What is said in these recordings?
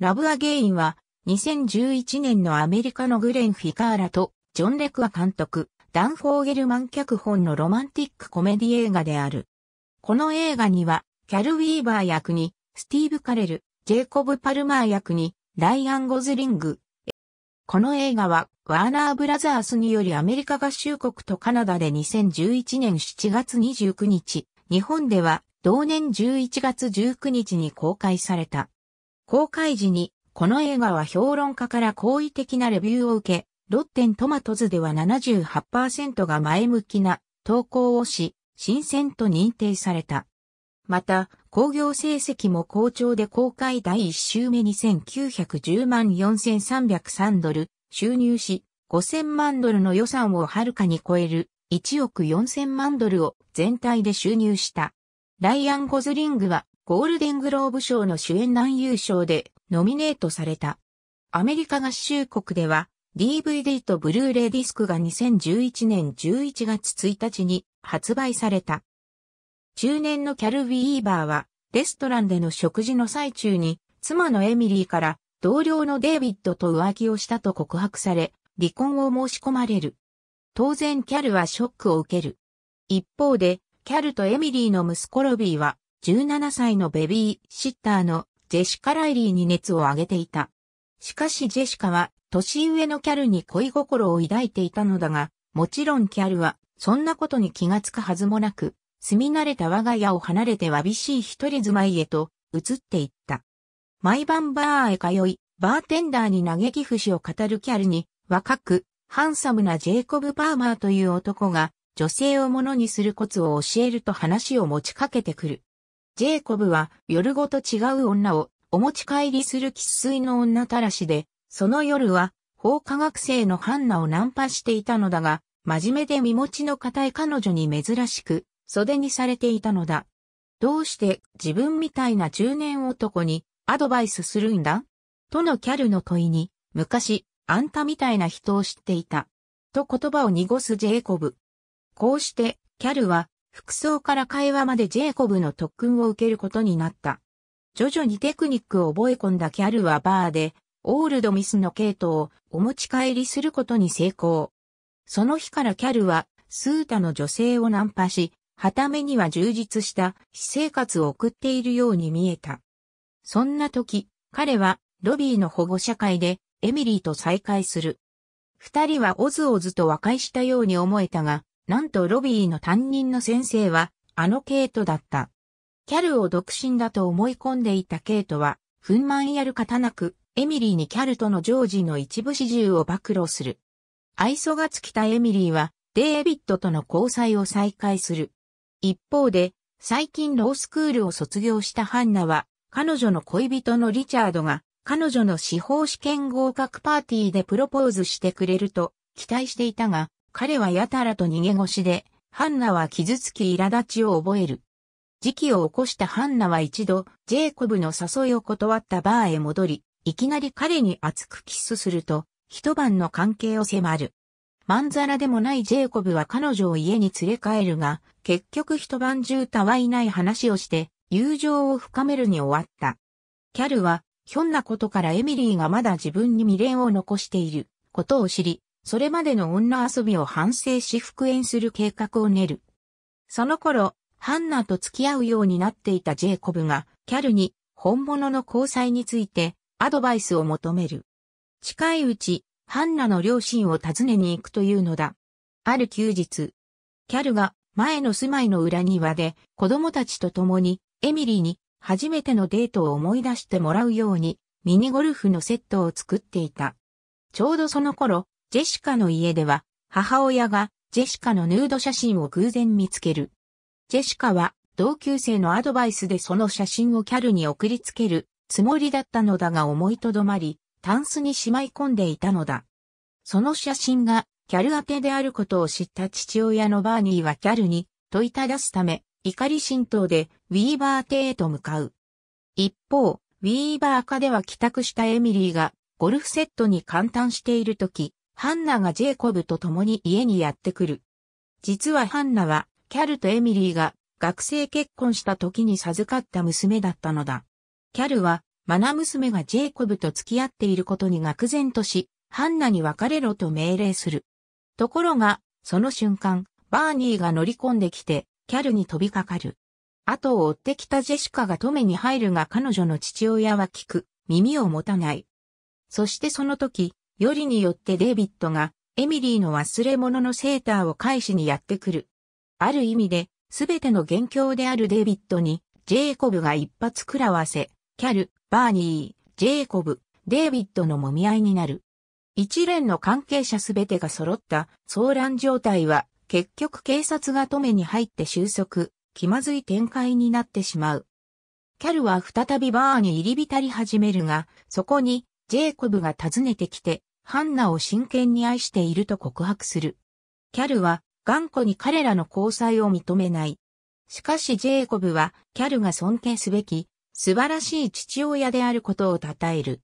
ラブアゲインは2011年のアメリカのグレン・フィカーラとジョン・レクア監督、ダン・フォーゲルマン脚本のロマンティックコメディ映画である。この映画には、キャル・ウィーバー役に、スティーブ・カレル、ジェイコブ・パルマー役に、ライアン・ゴズリング。この映画は、ワーナー・ブラザースによりアメリカ合衆国とカナダで2011年7月29日、日本では同年11月19日に公開された。公開時に、この映画は評論家から好意的なレビューを受け、ロッテントマトズでは78%が前向きな投稿をし、新鮮と認定された。また、工業成績も好調で公開第1週目2910万4303ドル、収入し、5000万ドルの予算をはるかに超える1億4000万ドルを全体で収入した。ライアン・ゴズリングはゴールデングローブ賞の主演男優賞でノミネートされた。アメリカ合衆国では DVD とブルーレイディスクが2011年11月1日に発売された。中年のキャル・ウィーバーはレストランでの食事の最中に妻のエミリーから同僚のデイビッドと浮気をしたと告白され離婚を申し込まれる。当然キャルはショックを受ける。一方でキャルとエミリーの息子ロビーは17歳のベビーシッターのジェシカ・ライリーに熱を上げていた。しかしジェシカは年上のキャルに恋心を抱いていたのだが、もちろんキャルはそんなことに気がつくはずもなく、住み慣れた我が家を離れてわびしい一人住まいへと移っていった。毎晩バーへ通い、バーテンダーに嘆き節を語るキャルに、若く、ハンサムなジェイコブ・パーマーという男が、女性をものにするコツを教えると話を持ちかけてくる。ジェイコブは夜ごと違う女をお持ち帰りする喫水の女たらしで、その夜は法科学生のハンナをナンパしていたのだが、真面目で身持ちの固い彼女に珍しく、袖にされていたのだ。どうして自分みたいな中年男にアドバイスするんだとのキャルの問いに、昔、あんたみたいな人を知っていた。と言葉を濁すジェイコブ。こうして、キャルは服装から会話までジェイコブの特訓を受けることになった。徐々にテクニックを覚え込んだキャルはバーで、オールドミスの系統をお持ち帰りすることに成功。その日からキャルは、スータの女性をナンパし、はためには充実した私生活を送っているように見えた。そんな時、彼はロビーの保護社会でエミリーと再会する。二人はおずおずと和解したように思えたが、なんとロビーの担任の先生は、あのケイトだった。キャルを独身だと思い込んでいたケイトは、憤懣やる方なく、エミリーにキャルとのジョージの一部始終を暴露する。愛想が尽きたエミリーは、デイビッドとの交際を再開する。一方で、最近ロースクールを卒業したハンナは、彼女の恋人のリチャードが、彼女の司法試験合格パーティーでプロポーズしてくれると期待していたが、彼はやたらと逃げ腰で、ハンナは傷つき苛立ちを覚える。時期を起こしたハンナは一度、ジェイコブの誘いを断ったバーへ戻り、いきなり彼に熱くキスすると、一晩の関係を迫る。まんざらでもないジェイコブは彼女を家に連れ帰るが、結局一晩中たわいない話をして、友情を深めるに終わった。キャルは、ひょんなことからエミリーがまだ自分に未練を残していることを知り、それまでの女遊びを反省し復縁する計画を練る。その頃、ハンナと付き合うようになっていたジェイコブが、キャルに本物の交際についてアドバイスを求める。近いうち、ハンナの両親を訪ねに行くというのだ。ある休日、キャルが前の住まいの裏庭で子供たちと共にエミリーに初めてのデートを思い出してもらうようにミニゴルフのセットを作っていた。ちょうどその頃、ジェシカの家では、母親がジェシカのヌード写真を偶然見つける。ジェシカは同級生のアドバイスでその写真をキャルに送りつけるつもりだったのだが思いとどまり、タンスにしまい込んでいたのだ。その写真がキャル宛てであることを知った父親のバーニーはキャルに問いただすため、怒り浸透でウィーバー邸へと向かう。一方、ウィーバー家では帰宅したエミリーがゴルフセットに簡単しているとき、ハンナがジェイコブと共に家にやってくる。実はハンナは、キャルとエミリーが学生結婚した時に授かった娘だったのだ。キャルは、マナ娘がジェイコブと付き合っていることに愕然とし、ハンナに別れろと命令する。ところが、その瞬間、バーニーが乗り込んできて、キャルに飛びかかる。後を追ってきたジェシカが止めに入るが彼女の父親は聞く、耳を持たない。そしてその時、よりによってデイビッドがエミリーの忘れ物のセーターを返しにやってくる。ある意味で、すべての元凶であるデイビッドに、ジェイコブが一発食らわせ、キャル、バーニー、ジェイコブ、デイビッドの揉み合いになる。一連の関係者すべてが揃った騒乱状態は、結局警察が止めに入って収束、気まずい展開になってしまう。キャルは再びバーに入り浸り始めるが、そこに、ジェイコブが訪ねてきて、ハンナを真剣に愛していると告白する。キャルは頑固に彼らの交際を認めない。しかしジェイコブはキャルが尊敬すべき素晴らしい父親であることを称える。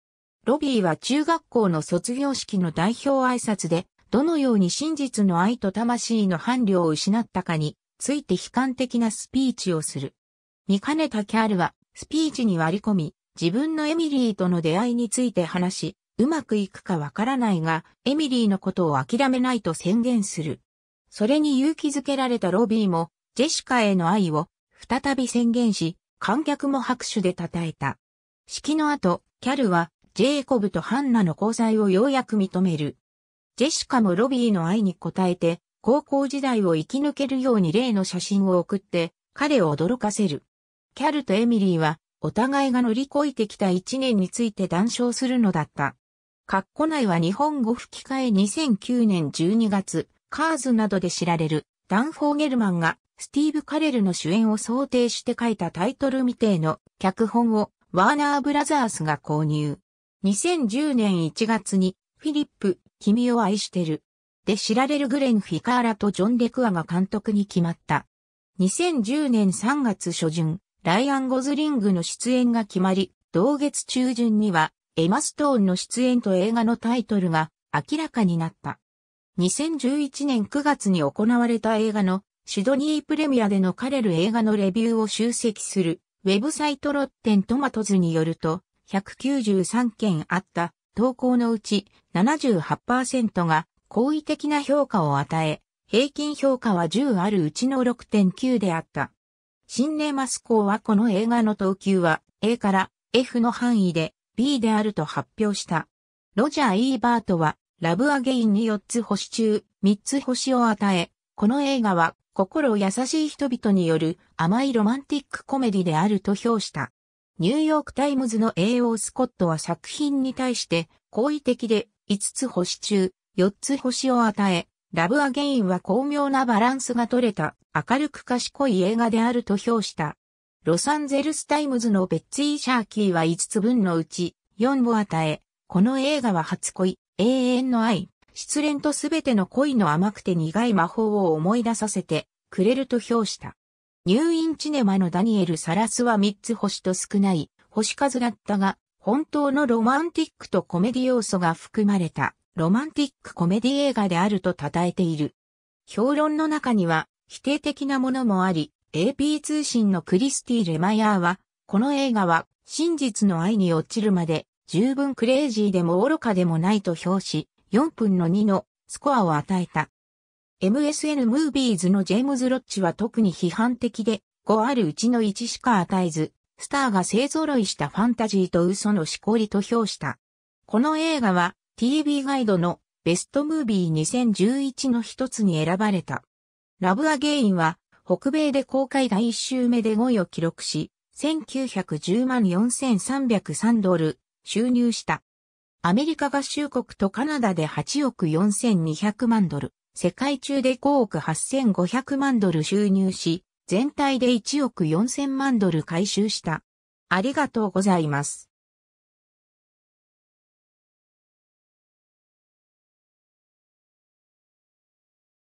ロビーは中学校の卒業式の代表挨拶でどのように真実の愛と魂の伴侶を失ったかについて悲観的なスピーチをする。見かねたキャルはスピーチに割り込み自分のエミリーとの出会いについて話し、うまくいくかわからないが、エミリーのことを諦めないと宣言する。それに勇気づけられたロビーも、ジェシカへの愛を再び宣言し、観客も拍手で称えた。式の後、キャルは、ジェイコブとハンナの交際をようやく認める。ジェシカもロビーの愛に応えて、高校時代を生き抜けるように例の写真を送って、彼を驚かせる。キャルとエミリーは、お互いが乗り越えてきた一年について談笑するのだった。カッコ内は日本語吹き替え2009年12月、カーズなどで知られるダン・フォーゲルマンがスティーブ・カレルの主演を想定して書いたタイトル未定の脚本をワーナー・ブラザースが購入。2010年1月にフィリップ、君を愛してる。で知られるグレン・フィカーラとジョン・レクアが監督に決まった。2010年3月初旬、ライアン・ゴズリングの出演が決まり、同月中旬にはエマストーンの出演と映画のタイトルが明らかになった。2011年9月に行われた映画のシドニープレミアでのカレル映画のレビューを集積するウェブサイトロッテントマトズによると193件あった投稿のうち78%が好意的な評価を与え、平均評価は10あるうちの6.9であった。新ネマスーはこの映画の投球は A から F の範囲でであると発表した。ロジャー・イーバートは、ラブ・アゲインに4つ星中、3つ星を与え、この映画は、心優しい人々による甘いロマンティックコメディであると評した。ニューヨークタイムズの A.O. スコットは作品に対して好意的で5つ星中4つ星を与え、ラブアゲインは巧妙なバランスが取れた明るく賢い映画であると評した。ロサンゼルスタイムズのベッツィー・シャーキーは5つ分のうち4を与え、この映画は初恋、永遠の愛、失恋とすべての恋の甘くて苦い魔法を思い出させてくれると評した。入院チネマのダニエル・サラスは3つ星と少ない星数だったが、本当のロマンティックとコメディ要素が含まれたロマンティックコメディ映画であると称えている。評論の中には否定的なものもあり、AP 通信のクリスティ・レマヤーは、この映画は真実の愛に落ちるまで十分クレイジーでも愚かでもないと評し、4分の2のスコアを与えた。MSN ムービーズのジェームズ・ロッチは特に批判的で、5あるうちの1しか与えず、スターが勢揃いしたファンタジーと嘘のしこりと評した。この映画は TV ガイドのベストムービー2011の一つに選ばれた。ラブアゲインは北米で公開第1週目で5位を記録し、1910万4303ドル収入した。アメリカ合衆国とカナダで8億4200万ドル、世界中で5億8500万ドル収入し、全体で1億4000万ドル回収した。ありがとうございます。